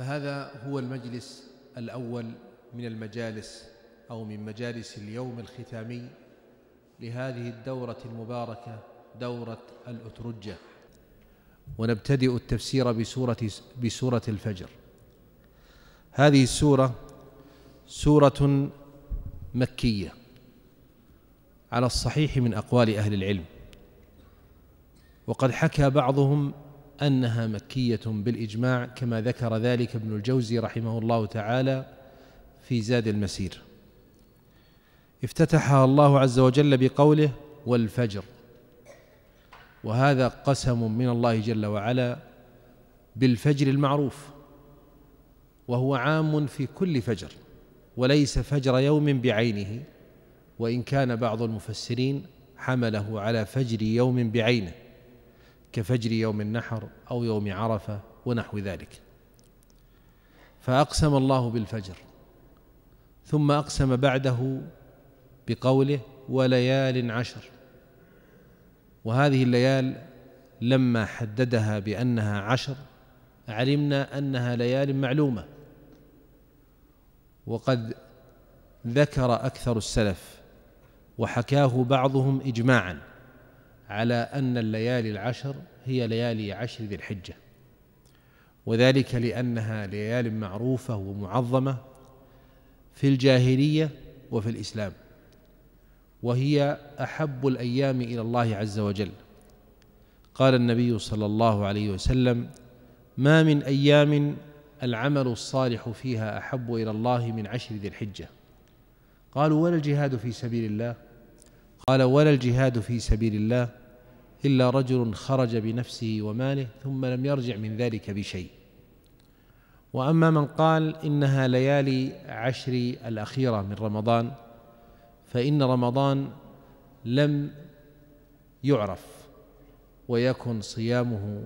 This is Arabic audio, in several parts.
فهذا هو المجلس الأول من المجالس أو من مجالس اليوم الختامي لهذه الدورة المباركة دورة الأترجة ونبتدئ التفسير بسورة, بسورة الفجر هذه السورة سورة مكية على الصحيح من أقوال أهل العلم وقد حكى بعضهم أنها مكية بالإجماع كما ذكر ذلك ابن الجوزي رحمه الله تعالى في زاد المسير افتتحها الله عز وجل بقوله والفجر وهذا قسم من الله جل وعلا بالفجر المعروف وهو عام في كل فجر وليس فجر يوم بعينه وإن كان بعض المفسرين حمله على فجر يوم بعينه كفجر يوم النحر أو يوم عرفة ونحو ذلك فأقسم الله بالفجر ثم أقسم بعده بقوله وليال عشر وهذه الليال لما حددها بأنها عشر علمنا أنها ليال معلومة وقد ذكر أكثر السلف وحكاه بعضهم إجماعاً على أن الليالي العشر هي ليالي عشر ذي الحجة وذلك لأنها ليال معروفة ومعظمة في الجاهلية وفي الإسلام وهي أحب الأيام إلى الله عز وجل قال النبي صلى الله عليه وسلم ما من أيام العمل الصالح فيها أحب إلى الله من عشر ذي الحجة قالوا ولا الجهاد في سبيل الله قال ولا الجهاد في سبيل الله إلا رجل خرج بنفسه وماله ثم لم يرجع من ذلك بشيء وأما من قال إنها ليالي عشر الأخيرة من رمضان فإن رمضان لم يعرف ويكن صيامه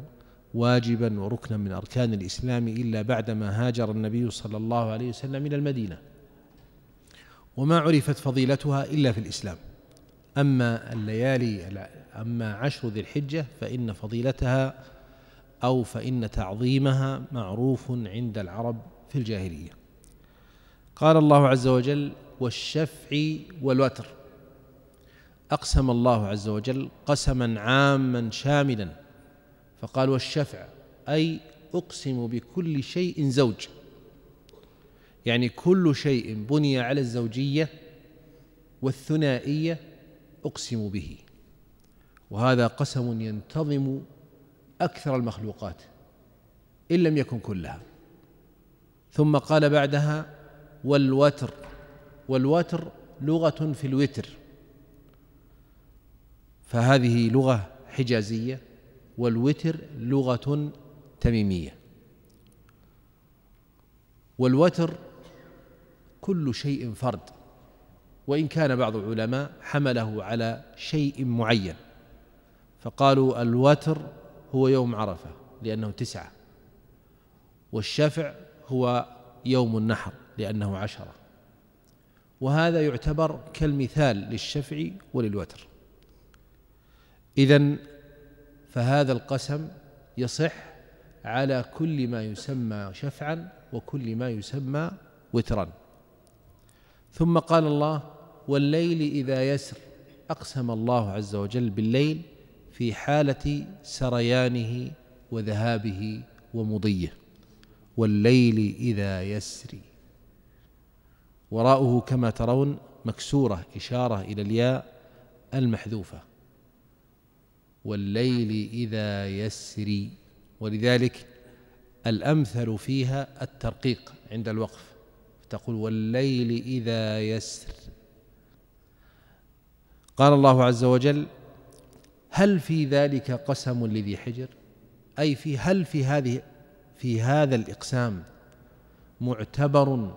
واجبا وركنا من أركان الإسلام إلا بعدما هاجر النبي صلى الله عليه وسلم إلى المدينة وما عرفت فضيلتها إلا في الإسلام أما الليالي أما عشر ذي الحجة فإن فضيلتها أو فإن تعظيمها معروف عند العرب في الجاهلية قال الله عز وجل والشفع والوتر أقسم الله عز وجل قسما عاما شاملا فقال والشفع أي أقسم بكل شيء زوج يعني كل شيء بني على الزوجية والثنائية أقسم به وهذا قسم ينتظم أكثر المخلوقات إن لم يكن كلها ثم قال بعدها والوتر والوتر لغة في الوتر فهذه لغة حجازية والوتر لغة تميمية والوتر كل شيء فرد وإن كان بعض العلماء حمله على شيء معين فقالوا الوتر هو يوم عرفة لأنه تسعة والشفع هو يوم النحر لأنه عشرة وهذا يعتبر كالمثال للشفع وللوتر إذا فهذا القسم يصح على كل ما يسمى شفعا وكل ما يسمى وترا ثم قال الله والليل إذا يسر أقسم الله عز وجل بالليل في حالة سريانه وذهابه ومضيه والليل إذا يسري وراءه كما ترون مكسورة إشارة إلى الياء المحذوفة والليل إذا يسري ولذلك الأمثل فيها الترقيق عند الوقف تقول والليل إذا يسر قال الله عز وجل هل في ذلك قسم لذي حجر اي في هل في هذه في هذا الاقسام معتبر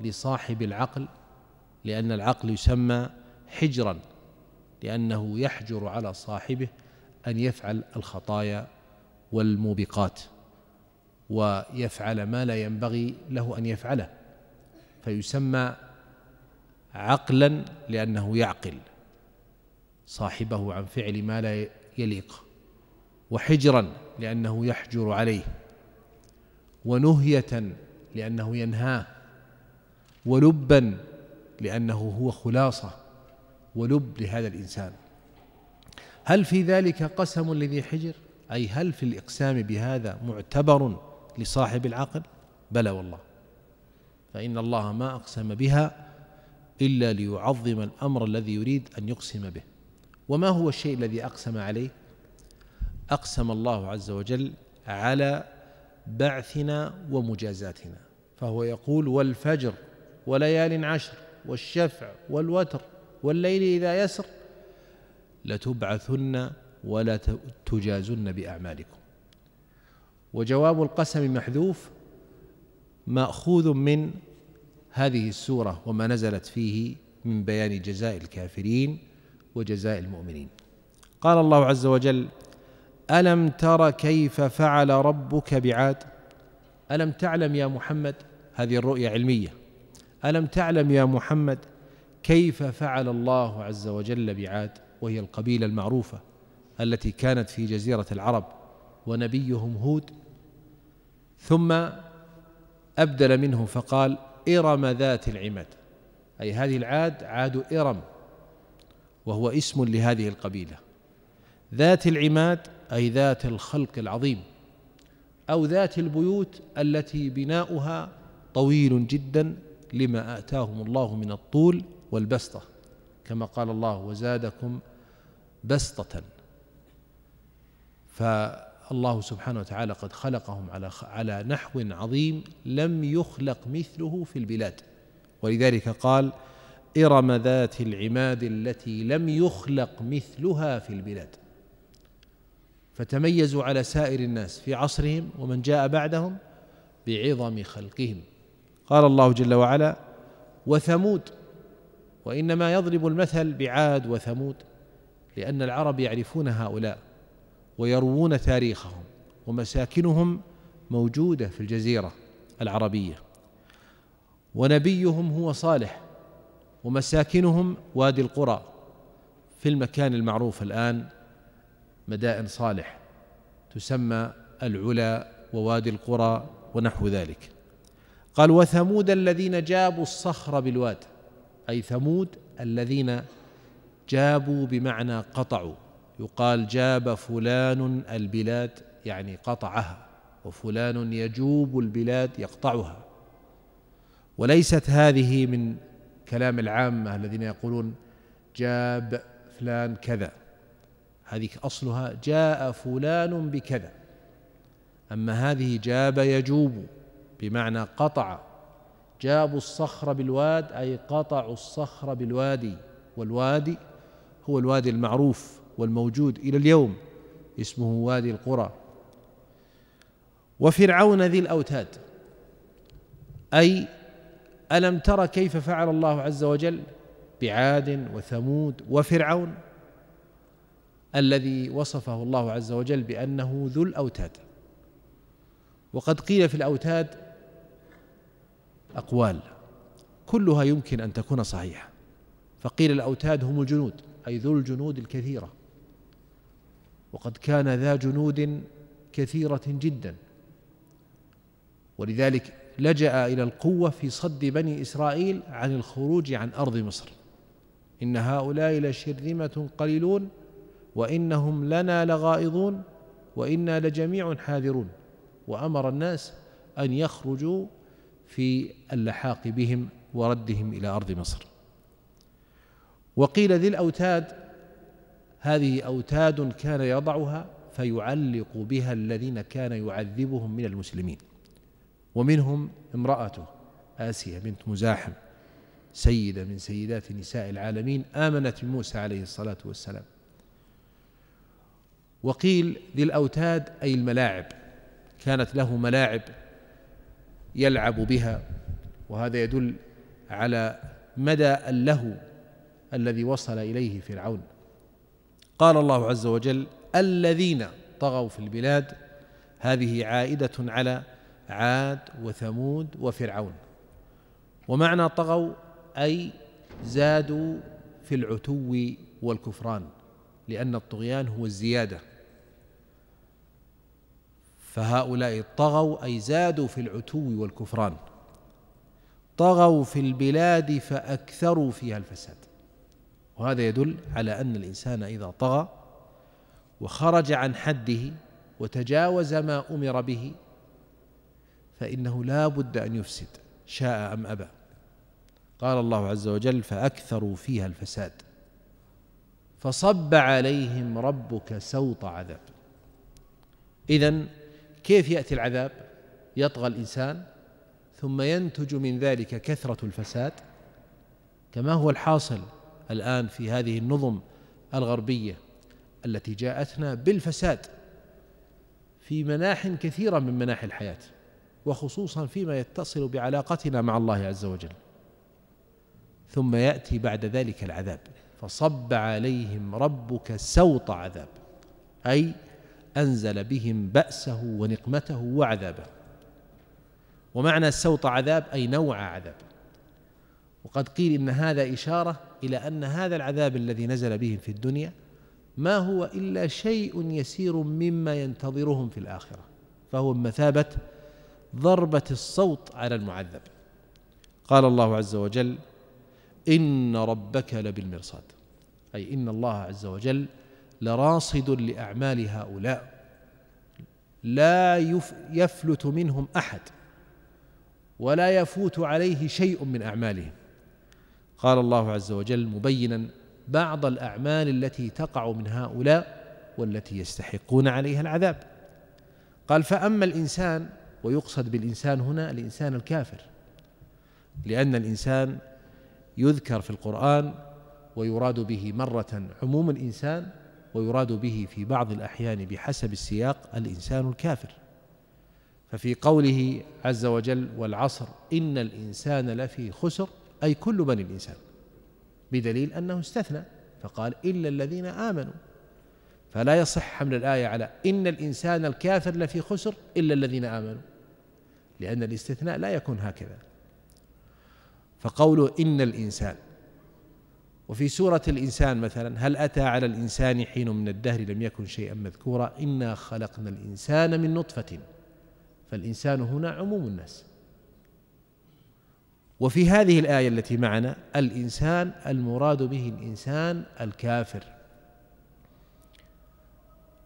لصاحب العقل لان العقل يسمى حجرا لانه يحجر على صاحبه ان يفعل الخطايا والموبقات ويفعل ما لا ينبغي له ان يفعله فيسمى عقلا لانه يعقل صاحبه عن فعل ما لا يليق وحجرا لأنه يحجر عليه ونهية لأنه ينهاه ولبا لأنه هو خلاصة ولب لهذا الإنسان هل في ذلك قسم لذي حجر أي هل في الإقسام بهذا معتبر لصاحب العقل بلى والله فإن الله ما أقسم بها إلا ليعظم الأمر الذي يريد أن يقسم به وما هو الشيء الذي أقسم عليه أقسم الله عز وجل على بعثنا ومجازاتنا فهو يقول والفجر وليال عشر والشفع والوتر والليل إذا يسر لتبعثن ولا تجازن بأعمالكم وجواب القسم محذوف مأخوذ من هذه السورة وما نزلت فيه من بيان جزاء الكافرين وجزاء المؤمنين قال الله عز وجل الم تر كيف فعل ربك بعاد الم تعلم يا محمد هذه الرؤيه علميه الم تعلم يا محمد كيف فعل الله عز وجل بعاد وهي القبيله المعروفه التي كانت في جزيره العرب ونبيهم هود ثم ابدل منه فقال ارم ذات العماد اي هذه العاد عاد ارم وهو اسم لهذه القبيله ذات العماد اي ذات الخلق العظيم او ذات البيوت التي بناؤها طويل جدا لما اتاهم الله من الطول والبسطه كما قال الله وزادكم بسطه فالله سبحانه وتعالى قد خلقهم على على نحو عظيم لم يخلق مثله في البلاد ولذلك قال إرم ذات العماد التي لم يخلق مثلها في البلاد فتميزوا على سائر الناس في عصرهم ومن جاء بعدهم بعظم خلقهم قال الله جل وعلا وثمود وإنما يضرب المثل بعاد وثمود لأن العرب يعرفون هؤلاء ويروون تاريخهم ومساكنهم موجودة في الجزيرة العربية ونبيهم هو صالح ومساكنهم وادي القرى في المكان المعروف الآن مدائن صالح تسمى العلا ووادي القرى ونحو ذلك قال وثمود الذين جابوا الصخر بالواد أي ثمود الذين جابوا بمعنى قطعوا يقال جاب فلان البلاد يعني قطعها وفلان يجوب البلاد يقطعها وليست هذه من كلام العامة الذين يقولون جاب فلان كذا هذه أصلها جاء فلان بكذا أما هذه جاب يجوب بمعنى قطع جابوا الصخر بالواد أي قطعوا الصخر بالوادي والوادي هو الوادي المعروف والموجود إلى اليوم اسمه وادي القرى وفرعون ذي الأوتاد أي ألم ترى كيف فعل الله عز وجل بعاد وثمود وفرعون الذي وصفه الله عز وجل بأنه ذو الأوتاد وقد قيل في الأوتاد أقوال كلها يمكن أن تكون صحيحة فقيل الأوتاد هم الجنود أي ذو الجنود الكثيرة وقد كان ذا جنود كثيرة جدا ولذلك لجأ إلى القوة في صد بني إسرائيل عن الخروج عن أرض مصر إن هؤلاء لشرذمة قليلون وإنهم لنا لغائظون وإنا لجميع حاذرون وأمر الناس أن يخرجوا في اللحاق بهم وردهم إلى أرض مصر وقيل ذي الأوتاد هذه أوتاد كان يضعها فيعلق بها الذين كان يعذبهم من المسلمين ومنهم امرأته آسية بنت مزاحم سيدة من سيدات نساء العالمين آمنت بموسى عليه الصلاة والسلام وقيل ذي الأوتاد أي الملاعب كانت له ملاعب يلعب بها وهذا يدل على مدى اللهو الذي وصل إليه فرعون قال الله عز وجل الذين طغوا في البلاد هذه عائدة على عاد وثمود وفرعون ومعنى طغوا اي زادوا في العتو والكفران لان الطغيان هو الزياده فهؤلاء طغوا اي زادوا في العتو والكفران طغوا في البلاد فاكثروا فيها الفساد وهذا يدل على ان الانسان اذا طغى وخرج عن حده وتجاوز ما امر به فإنه لا بد أن يفسد شاء أم أبى قال الله عز وجل فأكثروا فيها الفساد فصب عليهم ربك سوط عذاب إذا كيف يأتي العذاب يطغى الإنسان ثم ينتج من ذلك كثرة الفساد كما هو الحاصل الآن في هذه النظم الغربية التي جاءتنا بالفساد في مناح كثيرة من مناحي الحياة وخصوصا فيما يتصل بعلاقتنا مع الله عز وجل ثم ياتي بعد ذلك العذاب فصب عليهم ربك سوط عذاب اي انزل بهم باسه ونقمته وعذابه ومعنى السوط عذاب اي نوع عذاب وقد قيل ان هذا اشاره الى ان هذا العذاب الذي نزل بهم في الدنيا ما هو الا شيء يسير مما ينتظرهم في الاخره فهو بمثابه ضربة الصوت على المعذب قال الله عز وجل إن ربك لبالمرصاد أي إن الله عز وجل لراصد لأعمال هؤلاء لا يفلت منهم أحد ولا يفوت عليه شيء من أعمالهم قال الله عز وجل مبينا بعض الأعمال التي تقع من هؤلاء والتي يستحقون عليها العذاب قال فأما الإنسان ويقصد بالإنسان هنا الإنسان الكافر لأن الإنسان يذكر في القرآن ويراد به مرة عموم الإنسان ويراد به في بعض الأحيان بحسب السياق الإنسان الكافر ففي قوله عز وجل والعصر إن الإنسان لفي خسر أي كل بني الإنسان بدليل أنه استثنى فقال إلا الذين آمنوا فلا يصح حمل الآية على إن الإنسان الكافر لفي خسر إلا الذين آمنوا لأن الاستثناء لا يكون هكذا فقوله إن الإنسان وفي سورة الإنسان مثلا هل أتى على الإنسان حين من الدهر لم يكن شيئا مذكورا إنا خلقنا الإنسان من نطفة فالإنسان هنا عموم الناس وفي هذه الآية التي معنا الإنسان المراد به الإنسان الكافر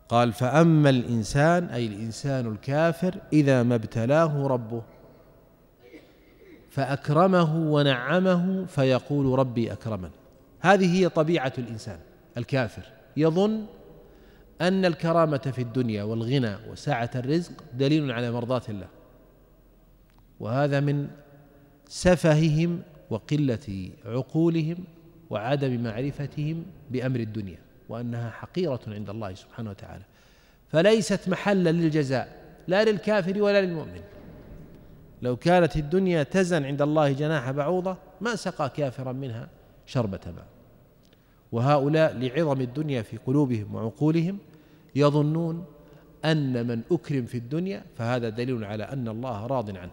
قال فأما الإنسان أي الإنسان الكافر إذا ما ابتلاه ربه فأكرمه ونعمه فيقول ربي أكرمن هذه هي طبيعة الإنسان الكافر يظن أن الكرامة في الدنيا والغنى وسعة الرزق دليل على مرضاة الله وهذا من سفههم وقلة عقولهم وعدم معرفتهم بأمر الدنيا وأنها حقيرة عند الله سبحانه وتعالى فليست محلا للجزاء لا للكافر ولا للمؤمن لو كانت الدنيا تزن عند الله جناح بعوضة ما سقى كافرا منها شربة ماء وهؤلاء لعظم الدنيا في قلوبهم وعقولهم يظنون أن من أكرم في الدنيا فهذا دليل على أن الله راض عنه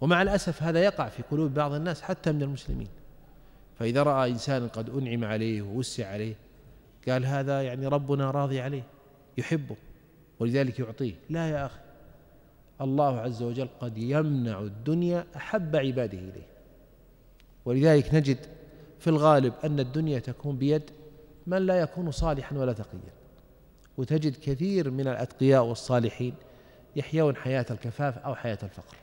ومع الأسف هذا يقع في قلوب بعض الناس حتى من المسلمين فإذا رأى إنسانا قد أنعم عليه ووسع عليه قال هذا يعني ربنا راضي عليه يحبه ولذلك يعطيه لا يا أخي الله عز وجل قد يمنع الدنيا أحب عباده إليه ولذلك نجد في الغالب أن الدنيا تكون بيد من لا يكون صالحا ولا تقيا وتجد كثير من الأتقياء والصالحين يحيون حياة الكفاف أو حياة الفقر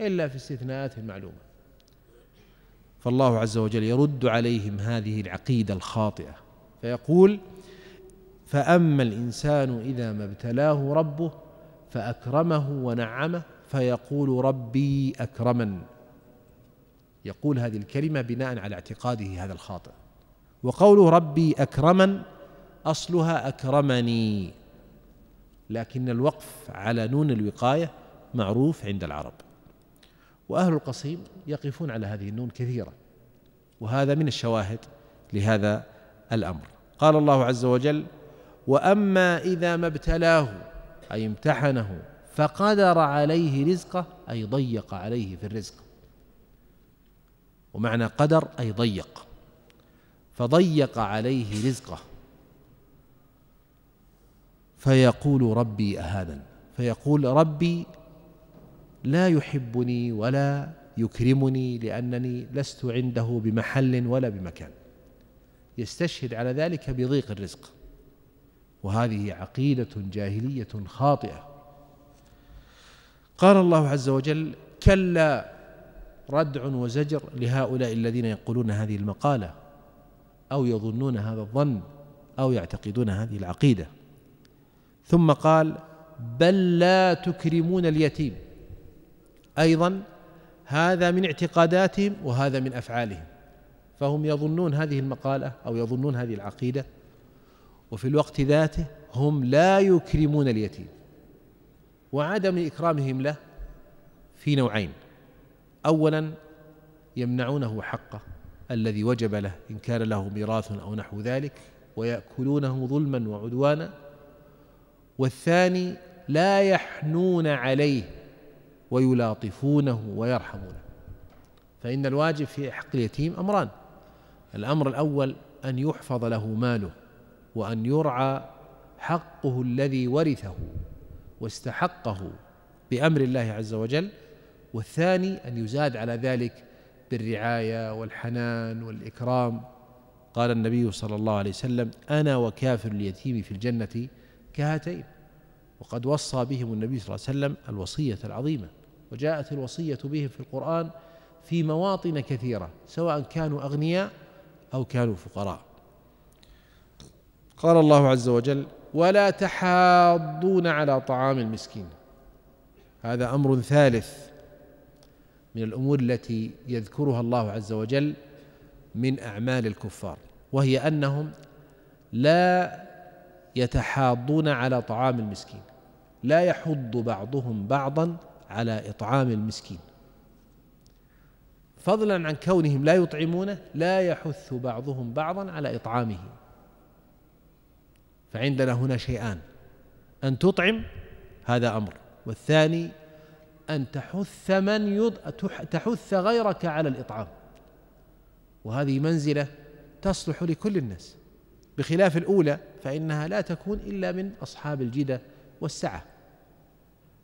إلا في استثناءات معلومة فالله عز وجل يرد عليهم هذه العقيدة الخاطئة فيقول فأما الإنسان إذا ما ابتلاه ربه فأكرمه ونعمه فيقول ربي أكرمن يقول هذه الكلمة بناء على اعتقاده هذا الخاطئ وقوله ربي أكرمن أصلها أكرمني لكن الوقف على نون الوقاية معروف عند العرب وأهل القصيم يقفون على هذه النون كثيرة وهذا من الشواهد لهذا الامر قال الله عز وجل واما اذا ما ابتلاه اي امتحنه فقدر عليه رزقه اي ضيق عليه في الرزق ومعنى قدر اي ضيق فضيق عليه رزقه فيقول ربي اهانن فيقول ربي لا يحبني ولا يكرمني لانني لست عنده بمحل ولا بمكان يستشهد على ذلك بضيق الرزق وهذه عقيدة جاهلية خاطئة قال الله عز وجل كلا ردع وزجر لهؤلاء الذين يقولون هذه المقالة أو يظنون هذا الظن أو يعتقدون هذه العقيدة ثم قال بل لا تكرمون اليتيم أيضا هذا من اعتقاداتهم وهذا من أفعالهم فهم يظنون هذه المقالة أو يظنون هذه العقيدة وفي الوقت ذاته هم لا يكرمون اليتيم وعدم إكرامهم له في نوعين أولا يمنعونه حقه الذي وجب له إن كان له ميراث أو نحو ذلك ويأكلونه ظلما وعدوانا والثاني لا يحنون عليه ويلاطفونه ويرحمونه فإن الواجب في حق اليتيم أمران الامر الاول ان يحفظ له ماله وان يرعى حقه الذي ورثه واستحقه بامر الله عز وجل والثاني ان يزاد على ذلك بالرعايه والحنان والاكرام قال النبي صلى الله عليه وسلم انا وكافر اليتيم في الجنه كهاتين وقد وصى بهم النبي صلى الله عليه وسلم الوصيه العظيمه وجاءت الوصيه بهم في القران في مواطن كثيره سواء كانوا اغنياء أو كانوا فقراء قال الله عز وجل ولا تحاضون على طعام المسكين هذا أمر ثالث من الأمور التي يذكرها الله عز وجل من أعمال الكفار وهي أنهم لا يتحاضون على طعام المسكين لا يحض بعضهم بعضا على إطعام المسكين فضلا عن كونهم لا يطعمونه لا يحث بعضهم بعضا على إطعامه فعندنا هنا شيئان أن تطعم هذا أمر والثاني أن تحث من يض... تحث غيرك على الإطعام وهذه منزلة تصلح لكل الناس بخلاف الأولى فإنها لا تكون إلا من أصحاب الجدة والسعة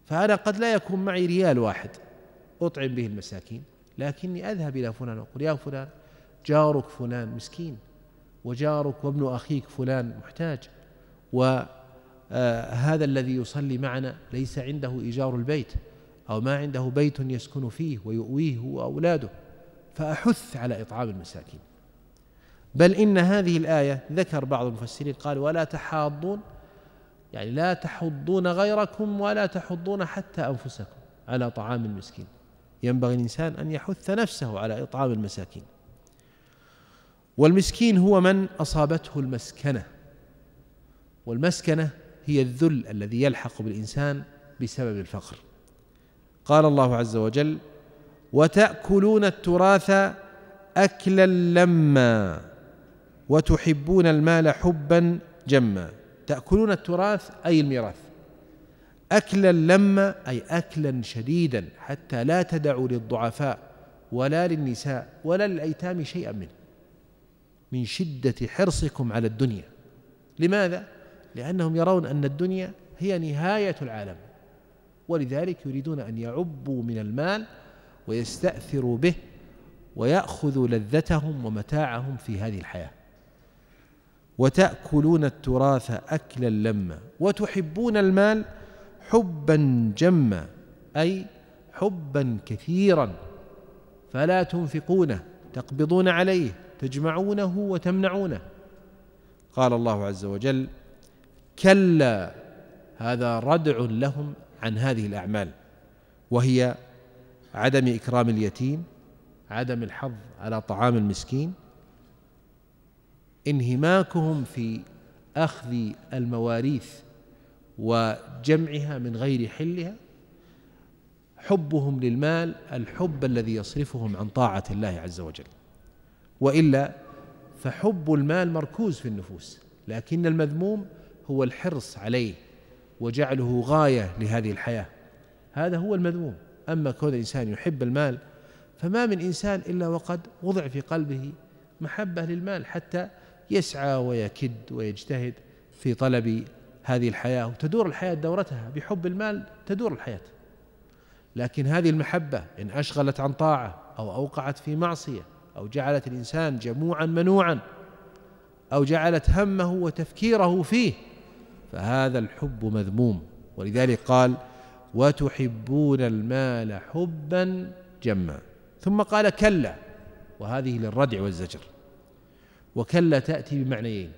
فأنا قد لا يكون معي ريال واحد أطعم به المساكين لكني أذهب إلى فلان وأقول يا فلان جارك فلان مسكين وجارك وابن أخيك فلان محتاج وهذا آه، الذي يصلي معنا ليس عنده إيجار البيت أو ما عنده بيت يسكن فيه ويؤويه وأولاده فأحث على إطعام المساكين بل إن هذه الآية ذكر بعض المفسرين قال ولا تحاضون يعني لا تحضون غيركم ولا تحضون حتى أنفسكم على طعام المسكين ينبغي الإنسان أن يحث نفسه على إطعام المساكين والمسكين هو من أصابته المسكنة والمسكنة هي الذل الذي يلحق بالإنسان بسبب الفقر قال الله عز وجل وتأكلون التراث أكلا لما وتحبون المال حبا جما تأكلون التراث أي الميراث أكلا لما أي أكلا شديدا حتى لا تدعوا للضعفاء ولا للنساء ولا للأيتام شيئا منه من شدة حرصكم على الدنيا لماذا؟ لأنهم يرون أن الدنيا هي نهاية العالم ولذلك يريدون أن يعبوا من المال ويستأثروا به ويأخذوا لذتهم ومتاعهم في هذه الحياة وتأكلون التراث أكلا لما وتحبون المال حبا جما اي حبا كثيرا فلا تنفقونه تقبضون عليه تجمعونه وتمنعونه قال الله عز وجل كلا هذا ردع لهم عن هذه الاعمال وهي عدم اكرام اليتيم عدم الحظ على طعام المسكين انهماكهم في اخذ المواريث وجمعها من غير حلها حبهم للمال الحب الذي يصرفهم عن طاعة الله عز وجل وإلا فحب المال مركوز في النفوس لكن المذموم هو الحرص عليه وجعله غاية لهذه الحياة هذا هو المذموم أما كون الإنسان يحب المال فما من إنسان إلا وقد وضع في قلبه محبة للمال حتى يسعى ويكد ويجتهد في طلب هذه الحياة وتدور الحياة دورتها بحب المال تدور الحياة لكن هذه المحبة إن أشغلت عن طاعة أو أوقعت في معصية أو جعلت الإنسان جموعا منوعا أو جعلت همه وتفكيره فيه فهذا الحب مذموم ولذلك قال وتحبون المال حبا جما ثم قال كلا وهذه للردع والزجر وكلا تأتي بمعنيين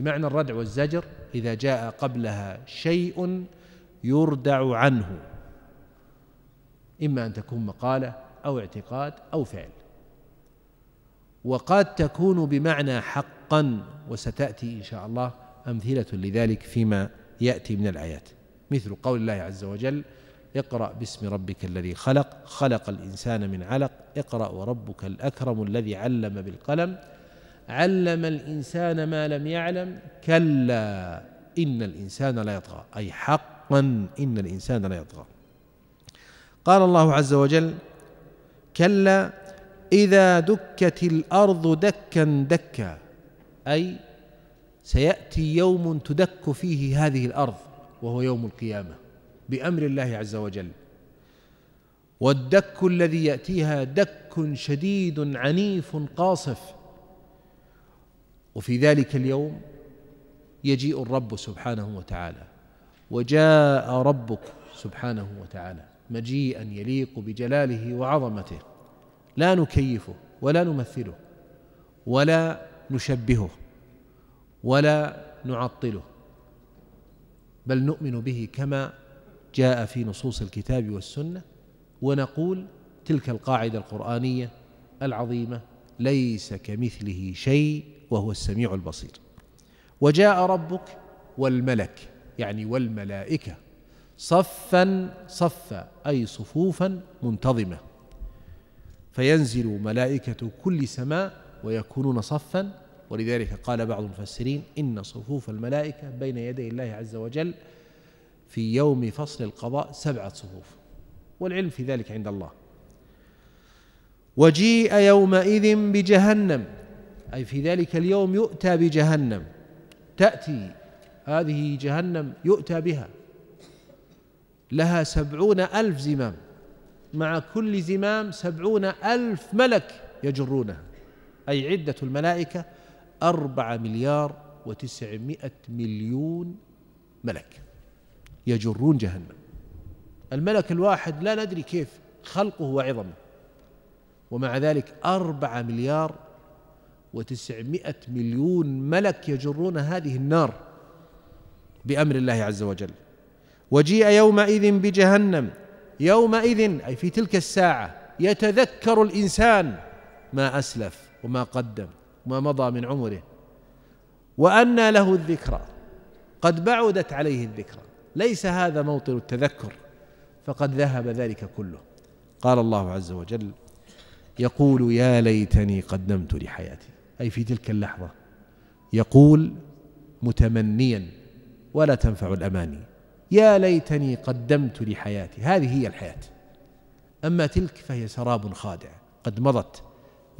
بمعنى الردع والزجر إذا جاء قبلها شيء يردع عنه إما أن تكون مقالة أو اعتقاد أو فعل وقد تكون بمعنى حقا وستأتي إن شاء الله أمثلة لذلك فيما يأتي من الآيات مثل قول الله عز وجل اقرأ باسم ربك الذي خلق خلق الإنسان من علق اقرأ وربك الأكرم الذي علم بالقلم علم الإنسان ما لم يعلم كلا إن الإنسان لا يطغى أي حقا إن الإنسان لا يطغى قال الله عز وجل كلا إذا دكت الأرض دكا دكا أي سيأتي يوم تدك فيه هذه الأرض وهو يوم القيامة بأمر الله عز وجل والدك الذي يأتيها دك شديد عنيف قاصف وفي ذلك اليوم يجيء الرب سبحانه وتعالى وجاء ربك سبحانه وتعالى مجيئا يليق بجلاله وعظمته لا نكيفه ولا نمثله ولا نشبهه ولا نعطله بل نؤمن به كما جاء في نصوص الكتاب والسنه ونقول تلك القاعده القرانيه العظيمه ليس كمثله شيء وهو السميع البصير وجاء ربك والملك يعني والملائكه صفا صفا اي صفوفا منتظمه فينزل ملائكه كل سماء ويكونون صفا ولذلك قال بعض المفسرين ان صفوف الملائكه بين يدي الله عز وجل في يوم فصل القضاء سبعه صفوف والعلم في ذلك عند الله وجيء يومئذ بجهنم أي في ذلك اليوم يؤتى بجهنم تأتي هذه جهنم يؤتى بها لها سبعون ألف زمام مع كل زمام سبعون ألف ملك يجرونها أي عدة الملائكة أربعة مليار وتسعمائة مليون ملك يجرون جهنم الملك الواحد لا ندري كيف خلقه وعظمه ومع ذلك أربعة مليار وتسعمائة مليون ملك يجرون هذه النار بأمر الله عز وجل وجيء يومئذ بجهنم يومئذ أي في تلك الساعة يتذكر الإنسان ما أسلف وما قدم وما مضى من عمره وأنى له الذكرى قد بعدت عليه الذكرى ليس هذا موطن التذكر فقد ذهب ذلك كله قال الله عز وجل يقول يا ليتني قدمت لحياتي أي في تلك اللحظة يقول متمنيا ولا تنفع الأماني يا ليتني قدمت لحياتي هذه هي الحياة أما تلك فهي سراب خادع قد مضت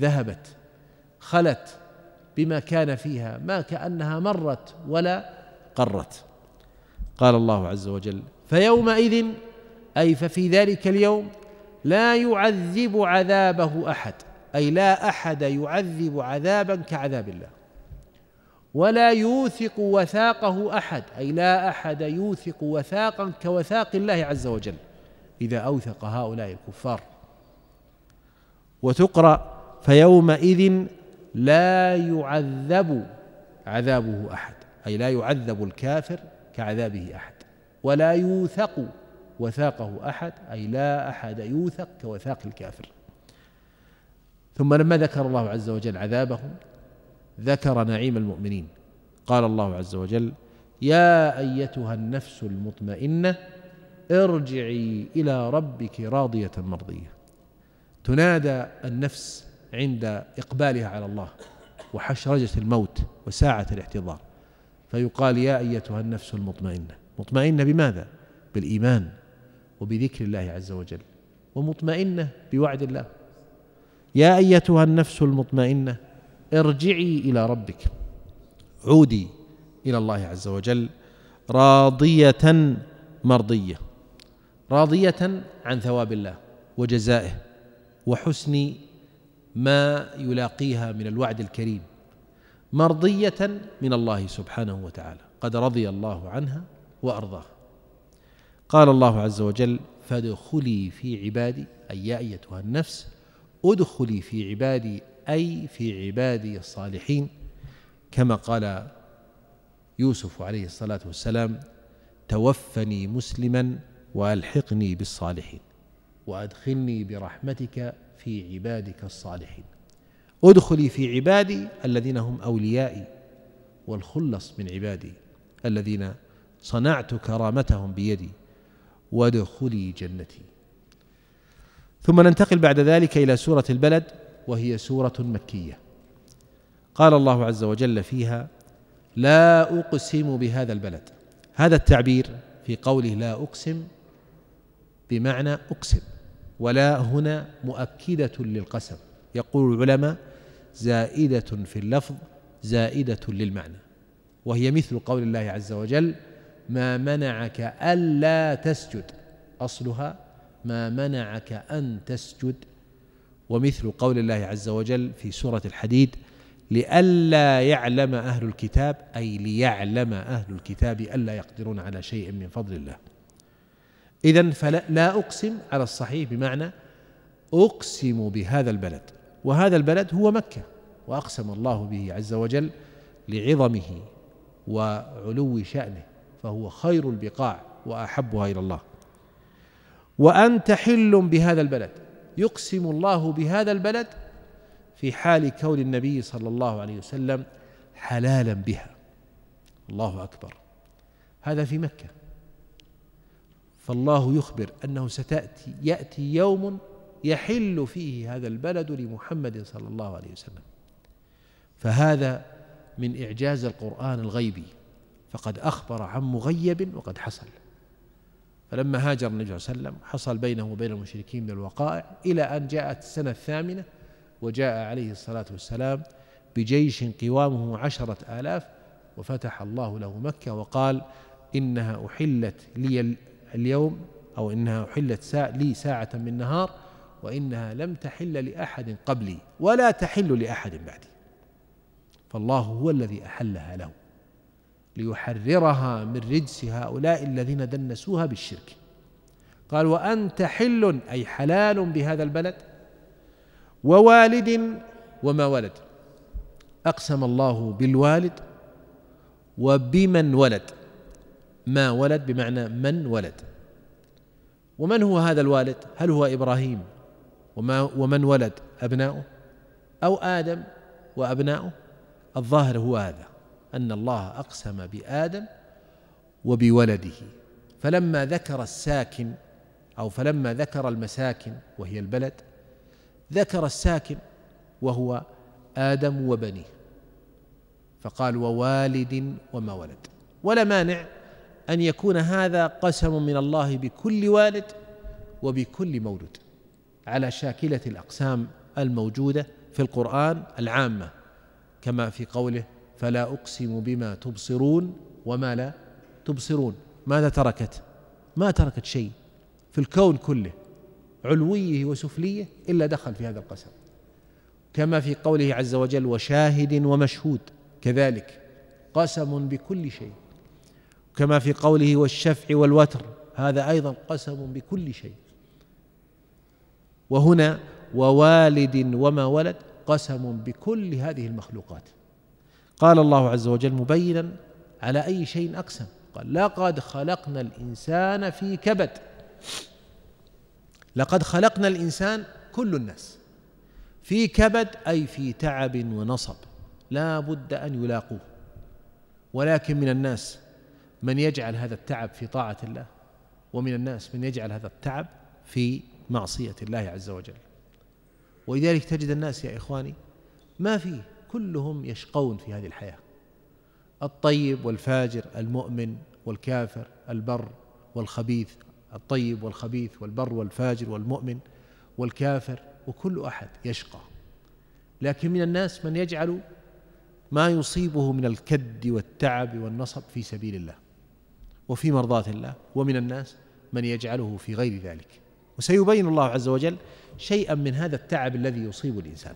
ذهبت خلت بما كان فيها ما كأنها مرت ولا قرت قال الله عز وجل فيومئذ أي ففي ذلك اليوم لا يعذب عذابه أحد اي لا احد يعذب عذابا كعذاب الله ولا يوثق وثاقه احد اي لا احد يوثق وثاقا كوثاق الله عز وجل اذا اوثق هؤلاء الكفار وتقرا فيومئذ لا يعذب عذابه احد اي لا يعذب الكافر كعذابه احد ولا يوثق وثاقه احد اي لا احد يوثق كوثاق الكافر ثم لما ذكر الله عز وجل عذابهم ذكر نعيم المؤمنين قال الله عز وجل يا ايتها النفس المطمئنه ارجعي الى ربك راضيه مرضيه تنادى النفس عند اقبالها على الله وحشرجه الموت وساعه الاحتضار فيقال يا ايتها النفس المطمئنه مطمئنه بماذا بالايمان وبذكر الله عز وجل ومطمئنه بوعد الله يا ايتها النفس المطمئنه ارجعي الى ربك عودي الى الله عز وجل راضيه مرضيه راضيه عن ثواب الله وجزائه وحسن ما يلاقيها من الوعد الكريم مرضيه من الله سبحانه وتعالى قد رضي الله عنها وارضاها قال الله عز وجل فادخلي في عبادي اي يا ايتها النفس ادخلي في عبادي أي في عبادي الصالحين كما قال يوسف عليه الصلاة والسلام توفني مسلما وألحقني بالصالحين وأدخلني برحمتك في عبادك الصالحين ادخلي في عبادي الذين هم أوليائي والخلص من عبادي الذين صنعت كرامتهم بيدي وادخلي جنتي ثم ننتقل بعد ذلك الى سوره البلد وهي سوره مكيه قال الله عز وجل فيها لا اقسم بهذا البلد هذا التعبير في قوله لا اقسم بمعنى اقسم ولا هنا مؤكده للقسم يقول العلماء زائده في اللفظ زائده للمعنى وهي مثل قول الله عز وجل ما منعك الا تسجد اصلها ما منعك أن تسجد ومثل قول الله عز وجل في سورة الحديد لئلا يعلم أهل الكتاب أي ليعلم أهل الكتاب ألا يقدرون على شيء من فضل الله إذا فلا أقسم على الصحيح بمعنى أقسم بهذا البلد وهذا البلد هو مكة وأقسم الله به عز وجل لعظمه وعلو شأنه فهو خير البقاع وأحبها إلى الله وأنت حل بهذا البلد يقسم الله بهذا البلد في حال كون النبي صلى الله عليه وسلم حلالا بها الله أكبر هذا في مكة فالله يخبر أنه ستأتي يأتي يوم يحل فيه هذا البلد لمحمد صلى الله عليه وسلم فهذا من إعجاز القرآن الغيبي فقد أخبر عن مغيب وقد حصل فلما هاجر النبي صلى الله عليه وسلم حصل بينه وبين المشركين من الوقائع إلى أن جاءت السنة الثامنة وجاء عليه الصلاة والسلام بجيش قوامه عشرة آلاف وفتح الله له مكة وقال إنها أحلت لي اليوم أو إنها أحلت لي ساعة من نهار وإنها لم تحل لأحد قبلي ولا تحل لأحد بعدي فالله هو الذي أحلها له ليحررها من رجس هؤلاء الذين دنسوها بالشرك قال وأنت حل أي حلال بهذا البلد ووالد وما ولد أقسم الله بالوالد وبمن ولد ما ولد بمعنى من ولد ومن هو هذا الوالد هل هو إبراهيم وما ومن ولد أبناؤه أو آدم وأبناؤه الظاهر هو هذا أن الله أقسم بآدم وبولده فلما ذكر الساكن أو فلما ذكر المساكن وهي البلد ذكر الساكن وهو آدم وبنيه فقال ووالد وما ولد ولا مانع أن يكون هذا قسم من الله بكل والد وبكل مولود على شاكلة الأقسام الموجودة في القرآن العامة كما في قوله فلا أقسم بما تبصرون وما لا تبصرون ماذا تركت ما تركت شيء في الكون كله علويه وسفليه إلا دخل في هذا القسم كما في قوله عز وجل وشاهد ومشهود كذلك قسم بكل شيء كما في قوله والشفع والوتر هذا أيضا قسم بكل شيء وهنا ووالد وما ولد قسم بكل هذه المخلوقات قال الله عز وجل مبينا على أي شيء أقسم قال لقد خلقنا الإنسان في كبد لقد خلقنا الإنسان كل الناس في كبد أي في تعب ونصب لا بد أن يلاقوه ولكن من الناس من يجعل هذا التعب في طاعة الله ومن الناس من يجعل هذا التعب في معصية الله عز وجل ولذلك تجد الناس يا إخواني ما فيه كلهم يشقون في هذه الحياه الطيب والفاجر المؤمن والكافر البر والخبيث الطيب والخبيث والبر والفاجر والمؤمن والكافر وكل احد يشقى لكن من الناس من يجعل ما يصيبه من الكد والتعب والنصب في سبيل الله وفي مرضاة الله ومن الناس من يجعله في غير ذلك وسيبين الله عز وجل شيئا من هذا التعب الذي يصيب الانسان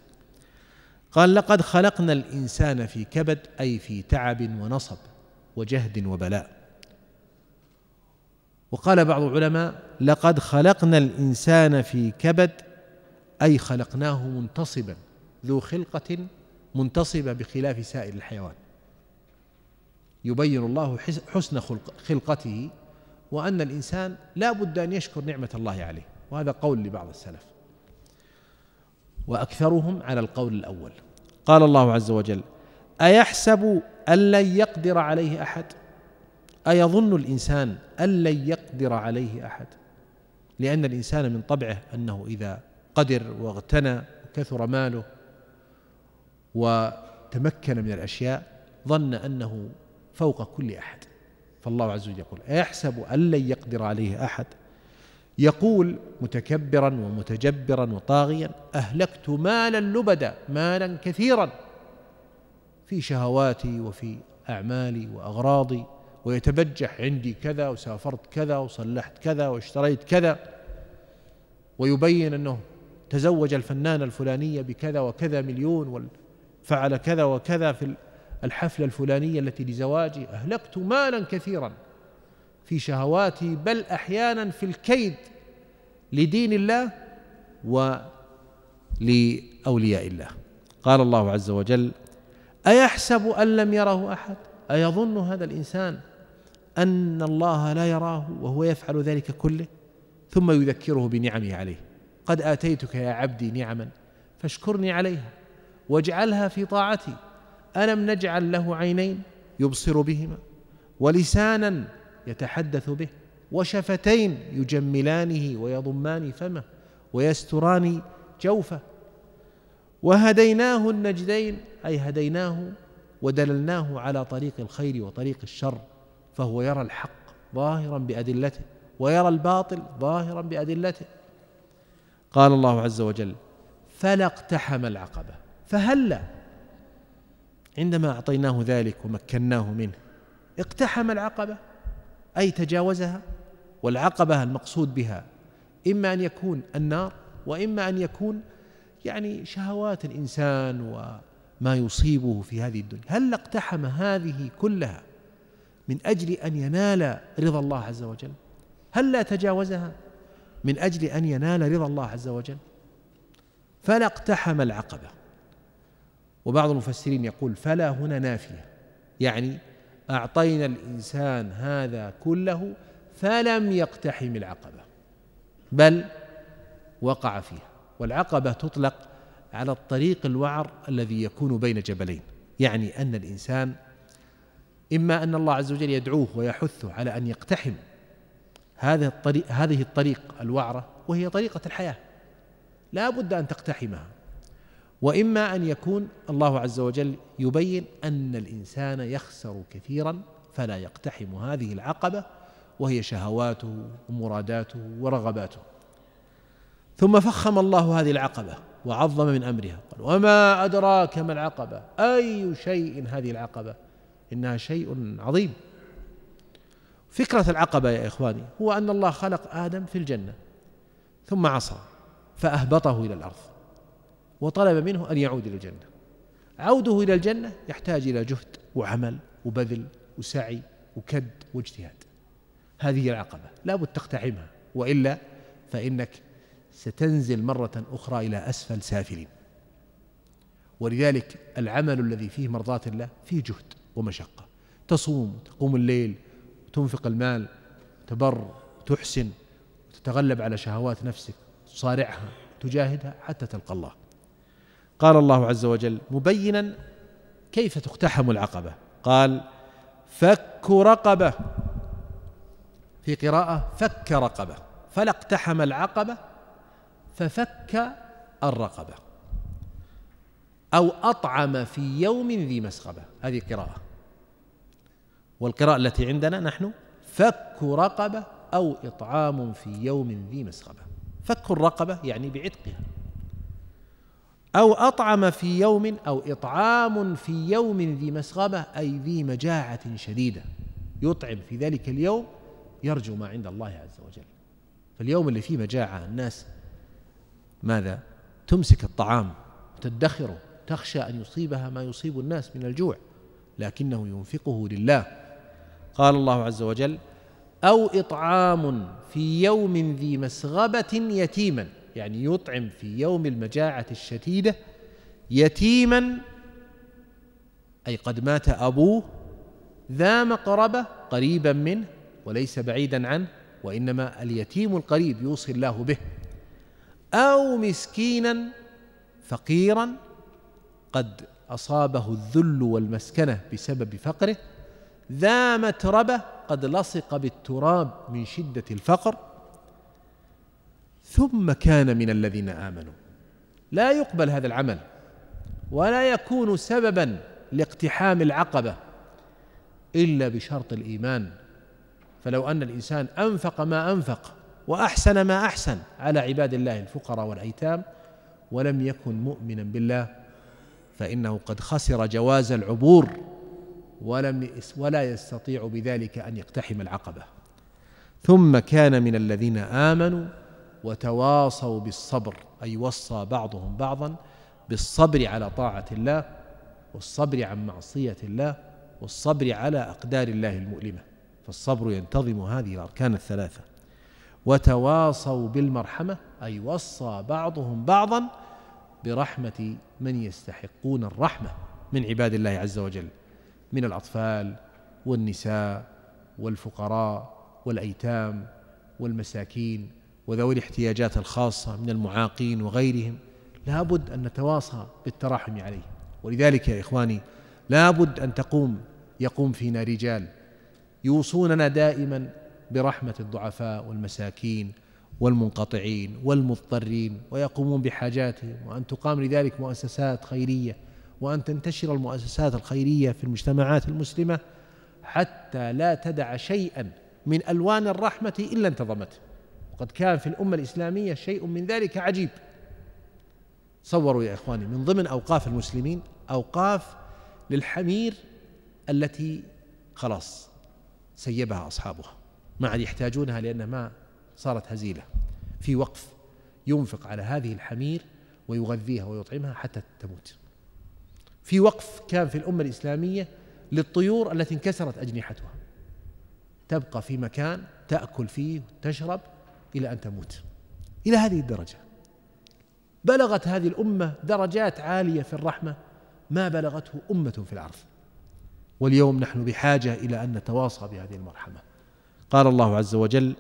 قال لقد خلقنا الانسان في كبد اي في تعب ونصب وجهد وبلاء وقال بعض العلماء لقد خلقنا الانسان في كبد اي خلقناه منتصبا ذو خلقه منتصبه بخلاف سائر الحيوان يبين الله حسن خلق خلقته وان الانسان لا بد ان يشكر نعمه الله عليه وهذا قول لبعض السلف واكثرهم على القول الاول قال الله عز وجل ايحسب ان لن يقدر عليه احد ايظن الانسان ان لن يقدر عليه احد لان الانسان من طبعه انه اذا قدر واغتنى وكثر ماله وتمكن من الاشياء ظن انه فوق كل احد فالله عز وجل يقول ايحسب ان لن يقدر عليه احد يقول متكبرا ومتجبرا وطاغيا اهلكت مالا لبدا مالا كثيرا في شهواتي وفي اعمالي واغراضي ويتبجح عندي كذا وسافرت كذا وصلحت كذا واشتريت كذا ويبين انه تزوج الفنانه الفلانيه بكذا وكذا مليون فعل كذا وكذا في الحفله الفلانيه التي لزواجي اهلكت مالا كثيرا في شهواته بل احيانا في الكيد لدين الله ولاولياء الله قال الله عز وجل ايحسب ان لم يره احد ايظن هذا الانسان ان الله لا يراه وهو يفعل ذلك كله ثم يذكره بنعمه عليه قد اتيتك يا عبدي نعما فاشكرني عليها واجعلها في طاعتي الم نجعل له عينين يبصر بهما ولسانا يتحدث به وشفتين يجملانه ويضمان فمه ويستران جوفه وهديناه النجدين اي هديناه ودللناه على طريق الخير وطريق الشر فهو يرى الحق ظاهرا بادلته ويرى الباطل ظاهرا بادلته قال الله عز وجل فلا اقتحم العقبه فهلا عندما اعطيناه ذلك ومكناه منه اقتحم العقبه أي تجاوزها والعقبة المقصود بها إما أن يكون النار وإما أن يكون يعني شهوات الإنسان وما يصيبه في هذه الدنيا هل اقتحم هذه كلها من أجل أن ينال رضا الله عز وجل هل لا تجاوزها من أجل أن ينال رضا الله عز وجل فلا اقتحم العقبة وبعض المفسرين يقول فلا هنا نافية يعني أعطينا الإنسان هذا كله فلم يقتحم العقبة بل وقع فيها والعقبة تطلق على الطريق الوعر الذي يكون بين جبلين يعني أن الإنسان إما أن الله عز وجل يدعوه ويحثه على أن يقتحم هذه الطريق هذه الطريق الوعرة وهي طريقة الحياة لا بد أن تقتحمها واما ان يكون الله عز وجل يبين ان الانسان يخسر كثيرا فلا يقتحم هذه العقبه وهي شهواته ومراداته ورغباته ثم فخم الله هذه العقبه وعظم من امرها قال وما ادراك ما العقبه اي شيء هذه العقبه انها شيء عظيم فكره العقبه يا اخواني هو ان الله خلق ادم في الجنه ثم عصى فاهبطه الى الارض وطلب منه أن يعود إلى الجنة عوده إلى الجنة يحتاج إلى جهد وعمل وبذل وسعي وكد واجتهاد هذه العقبة لابد تقتحمها وإلا فإنك ستنزل مرة أخرى إلى أسفل سافلين ولذلك العمل الذي فيه مرضاة الله فيه جهد ومشقة تصوم تقوم الليل وتنفق المال تبر تحسن وتتغلب على شهوات نفسك تصارعها تجاهدها حتى تلقى الله قال الله عز وجل مبينا كيف تقتحم العقبه قال فك رقبه في قراءه فك رقبه فلا اقتحم العقبه ففك الرقبه او اطعم في يوم ذي مسغبه هذه قراءه والقراءه التي عندنا نحن فك رقبه او اطعام في يوم ذي مسغبه فك الرقبه يعني بعتقها أو أطعم في يوم أو إطعام في يوم ذي مسغبة أي ذي مجاعة شديدة يطعم في ذلك اليوم يرجو ما عند الله عز وجل فاليوم اللي فيه مجاعة الناس ماذا تمسك الطعام تدخره تخشى أن يصيبها ما يصيب الناس من الجوع لكنه ينفقه لله قال الله عز وجل أو إطعام في يوم ذي مسغبة يتيما يعني يطعم في يوم المجاعة الشديدة يتيما أي قد مات أبوه ذا مقربة قريبا منه وليس بعيدا عنه وإنما اليتيم القريب يوصي الله به أو مسكينا فقيرا قد أصابه الذل والمسكنة بسبب فقره ذا متربة قد لصق بالتراب من شدة الفقر ثم كان من الذين امنوا لا يقبل هذا العمل ولا يكون سببا لاقتحام العقبه الا بشرط الايمان فلو ان الانسان انفق ما انفق واحسن ما احسن على عباد الله الفقراء والايتام ولم يكن مؤمنا بالله فانه قد خسر جواز العبور ولم ولا يستطيع بذلك ان يقتحم العقبه ثم كان من الذين امنوا وتواصوا بالصبر أي وصى بعضهم بعضا بالصبر على طاعة الله والصبر عن معصية الله والصبر على أقدار الله المؤلمة فالصبر ينتظم هذه الأركان الثلاثة وتواصوا بالمرحمة أي وصى بعضهم بعضا برحمة من يستحقون الرحمة من عباد الله عز وجل من الأطفال والنساء والفقراء والأيتام والمساكين وذوي الاحتياجات الخاصة من المعاقين وغيرهم لابد أن نتواصى بالتراحم عليه ولذلك يا إخواني لابد أن تقوم يقوم فينا رجال يوصوننا دائما برحمة الضعفاء والمساكين والمنقطعين والمضطرين ويقومون بحاجاتهم وأن تقام لذلك مؤسسات خيرية وأن تنتشر المؤسسات الخيرية في المجتمعات المسلمة حتى لا تدع شيئا من ألوان الرحمة إلا انتظمته وقد كان في الأمة الإسلامية شيء من ذلك عجيب صوروا يا إخواني من ضمن أوقاف المسلمين أوقاف للحمير التي خلاص سيبها أصحابها ما عاد يحتاجونها لأنها ما صارت هزيلة في وقف ينفق على هذه الحمير ويغذيها ويطعمها حتى تموت في وقف كان في الأمة الإسلامية للطيور التي انكسرت أجنحتها تبقى في مكان تأكل فيه وتشرب إلى أن تموت إلى هذه الدرجة بلغت هذه الأمة درجات عالية في الرحمة ما بلغته أمة في العرض واليوم نحن بحاجة إلى أن نتواصى بهذه المرحمة قال الله عز وجل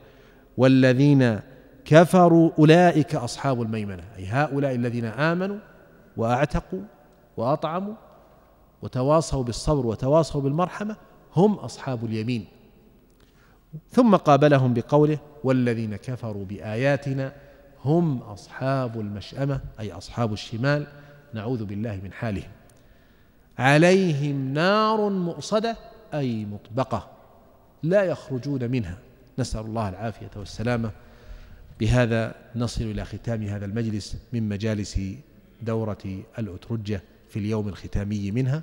والذين كفروا أولئك أصحاب الميمنة أي هؤلاء الذين آمنوا وأعتقوا وأطعموا وتواصوا بالصبر وتواصوا بالمرحمة هم أصحاب اليمين ثم قابلهم بقوله والذين كفروا باياتنا هم اصحاب المشامه اي اصحاب الشمال نعوذ بالله من حالهم عليهم نار مؤصده اي مطبقه لا يخرجون منها نسال الله العافيه والسلامه بهذا نصل الى ختام هذا المجلس من مجالس دوره الاترجه في اليوم الختامي منها